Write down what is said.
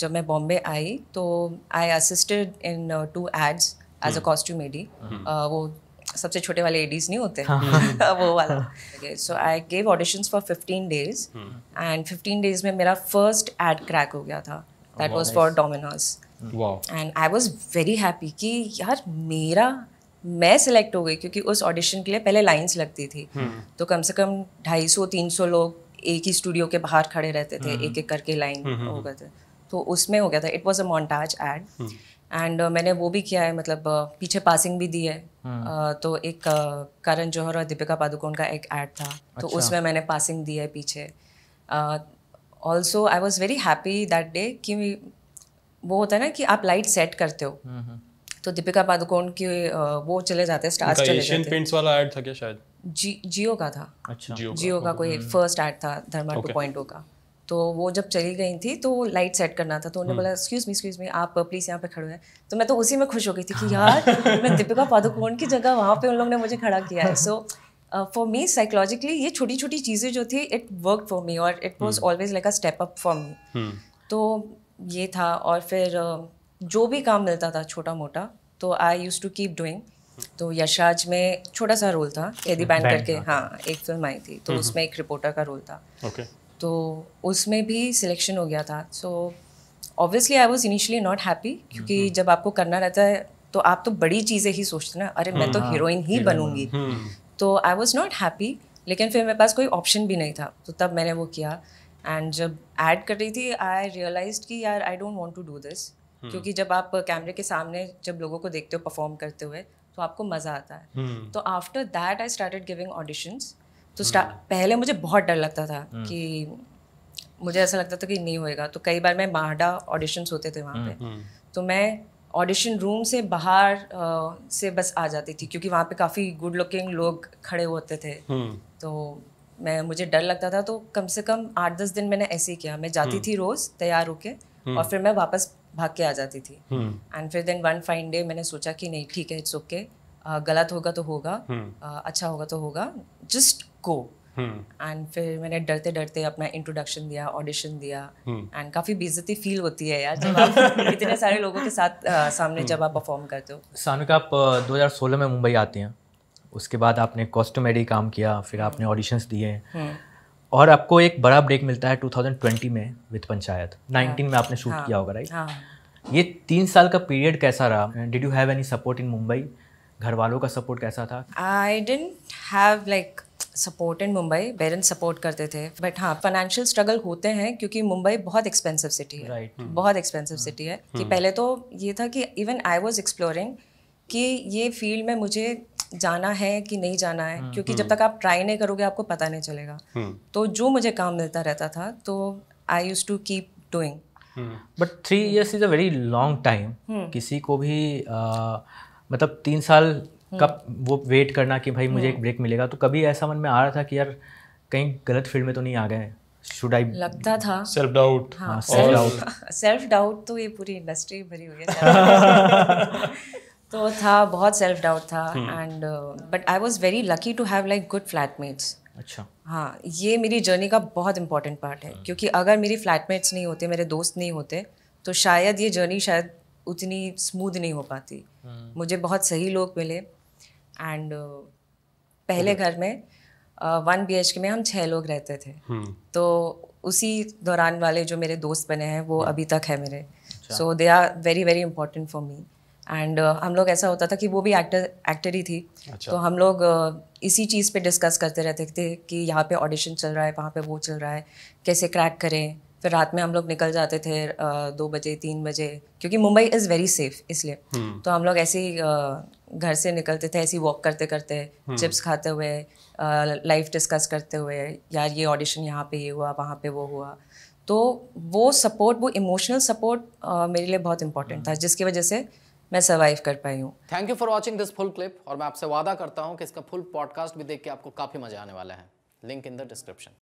जब मैं बॉम्बे आई तो I assisted in two ads as a costume AD वो सबसे छोटे वाले एडीज नहीं होते हाँ। वो वाला so I gave auditions for fifteen days and fifteen days में मेरा फर्स्ट एड क्रैक हो गया था that was for Domino's and I was very happy कि यार मेरा मैं सिलेक्ट हो गई क्योंकि उस ऑडिशन के लिए पहले लाइंस लगती थी hmm. तो कम से कम ढाई सौ तीन सौ लोग एक ही स्टूडियो के बाहर खड़े रहते थे hmm. एक एक करके लाइन hmm, हो गए थे तो उसमें हो गया था it was a montage ad and मैंने वो भी किया है मतलब uh, पीछे पासिंग भी दी है hmm. uh, तो एक uh, करण जौहर और दीपिका पादुकोण का एक ऐड था तो अच्छा। उसमें मैंने पासिंग दी है पीछे also I was very happy that day कि वो होता है ना कि आप लाइट सेट करते हो hmm, hmm. तो दीपिका पादुकोण की वो चले जाते हैं स्टार्स चले जाते हैं वाला ऐड था क्या शायद जी जियो का था अच्छा जियो का कोई फर्स्ट ऐड था टू पॉइंट oh का तो वो जब चली गई थी तो वो लाइट सेट करना था तो उन्होंने हम्म। बोला एक्सक्यूज मी एक्सक्यूज मी आप प्लीज़ यहाँ पे खड़े हैं तो मैं तो उसी में खुश हो गई थी कि यार मैं दीपिका पादुकोण की जगह वहाँ पे उन लोगों ने मुझे खड़ा किया है सो फॉर मी साइकोलॉजिकली ये छोटी छोटी चीज़ें जो थी इट वर्क फॉर मी और it was always like a step up for me तो ये था और फिर uh, जो भी काम मिलता था छोटा मोटा तो I use to keep doing तो यशराज में छोटा सा रोल था यदि बैंड करके हाँ एक फिल्म आई थी तो हम्म। उसमें एक रिपोर्टर का रोल था तो उसमें भी सिलेक्शन हो गया था so obviously I was initially not happy क्योंकि हम्म, हम्म। जब आपको करना रहता है तो आप तो बड़ी चीज़ें ही सोचते ना अरे मैं हम्म, तो हीरोइन हाँ, ही बनूंगी तो आई वॉज नॉट हैप्पी लेकिन फिर मेरे पास कोई ऑप्शन भी नहीं था तो तब मैंने वो किया एंड जब ऐड कर रही थी आई रियलाइज कि यार I don't want to do this क्योंकि जब आप कैमरे के सामने जब लोगों को देखते हो परफॉर्म करते हुए तो आपको मज़ा आता है तो after that I started giving auditions तो हम्म। पहले मुझे बहुत डर लगता था हम्म। कि मुझे ऐसा लगता था कि नहीं होएगा तो कई बार मैं बाहडा ऑडिशन होते थे वहाँ पे हम्म। तो मैं ऑडिशन रूम से बाहर से बस आ जाती थी क्योंकि वहाँ पे काफ़ी गुड लुकिंग लोग खड़े होते थे तो मैं मुझे डर लगता था तो कम से कम आठ दस दिन मैंने ऐसे ही किया मैं जाती थी रोज़ तैयार होके और फिर मैं वापस भाग के आ जाती थी एंड फिर देन वन फाइन डे मैंने सोचा कि नहीं ठीक है इट्स ओके okay. गलत होगा तो होगा हम्म। अच्छा होगा तो होगा जस्ट गो एंड फिर मैंने डरते डरते अपना इंट्रोडक्शन दिया ऑडिशन दिया एंड काफ़ी बेजती फील होती है यार जब आप इतने सारे लोगों के साथ आ, सामने जब हम्म। आप परफॉर्म करते हो सानुका आप 2016 में मुंबई आती हैं उसके बाद आपने कॉस्टमेडी काम किया फिर आपने ऑडिशंस हम्म। दिए और आपको एक बड़ा ब्रेक मिलता है 2020 में विद पंचायत 19 में आपने शूट हाँ। किया होगा राइट हाँ। ये तीन साल का पीरियड कैसा रहा did you have any support in Mumbai घर वालों का सपोर्ट कैसा था I didn't have like support in Mumbai parents support करते थे बट हाँ फाइनेंशियल स्ट्रगल होते हैं क्योंकि मुंबई बहुत एक्सपेंसिव सिटी है right. Hmm. बहुत एक्सपेंसिव सिटी hmm. है hmm. कि पहले तो ये था कि इवन आई वॉज एक्सप्लोरिंग कि ये फील्ड में मुझे जाना है कि नहीं जाना है hmm. क्योंकि hmm. जब तक आप ट्राई नहीं करोगे आपको पता नहीं चलेगा hmm. तो जो मुझे काम मिलता रहता था तो I use to keep doing but three years is a very long time किसी को भी uh, मतलब तीन साल कब हम्म। वो वेट करना कि भाई मुझे एक ब्रेक हम्म। मिलेगा तो कभी ऐसा मन में आ रहा था कि यार कहीं गलत फील्ड में तो नहीं आ गए शुड आई लगता था self doubt self doubt self doubt तो ये पूरी इंडस्ट्री भरी हुई है तो था बहुत सेल्फ डाउट था and but I was very lucky to have like good flatmates अच्छा हाँ ये मेरी जर्नी का बहुत इंपॉर्टेंट पार्ट है हाँ। क्योंकि अगर मेरी फ्लैटमेट्स नहीं होते मेरे दोस्त नहीं होते तो शायद ये जर्नी शायद उतनी स्मूथ नहीं हो पाती हम्म। मुझे बहुत सही लोग मिले एंड uh, पहले हम्म। घर में वन बी के में हम छः लोग रहते थे हम्म। तो उसी दौरान वाले जो मेरे दोस्त बने हैं वो अभी तक है मेरे so they are very very important for me and हम लोग ऐसा होता था कि वो भी एक्टर एक्टर ही थी अच्छा। तो हम लोग uh, इसी चीज़ पे डिस्कस करते रहते थे कि यहाँ पे ऑडिशन चल रहा है वहाँ पे वो चल रहा है कैसे क्रैक करें फिर रात में हम लोग निकल जाते थे दो बजे तीन बजे क्योंकि मुंबई इज़ वेरी सेफ इसलिए हम्म। तो हम लोग ऐसे ही घर से निकलते थे ऐसे ही वॉक करते करते चिप्स हम्म। खाते हुए लाइफ डिस्कस करते हुए यार ये ऑडिशन यहाँ पे ये हुआ वहाँ पे वो हुआ तो वो सपोर्ट वो इमोशनल सपोर्ट मेरे लिए बहुत इंपॉर्टेंट था हम्म। जिसकी वजह से मैं सर्वाइव कर पाई हूँ thank you for watching this full clip और मैं आपसे वादा करता हूँ कि इसका फुल पॉडकास्ट भी देख के आपको काफ़ी मजा आने वाला है लिंक इन द डिस्क्रिप्शन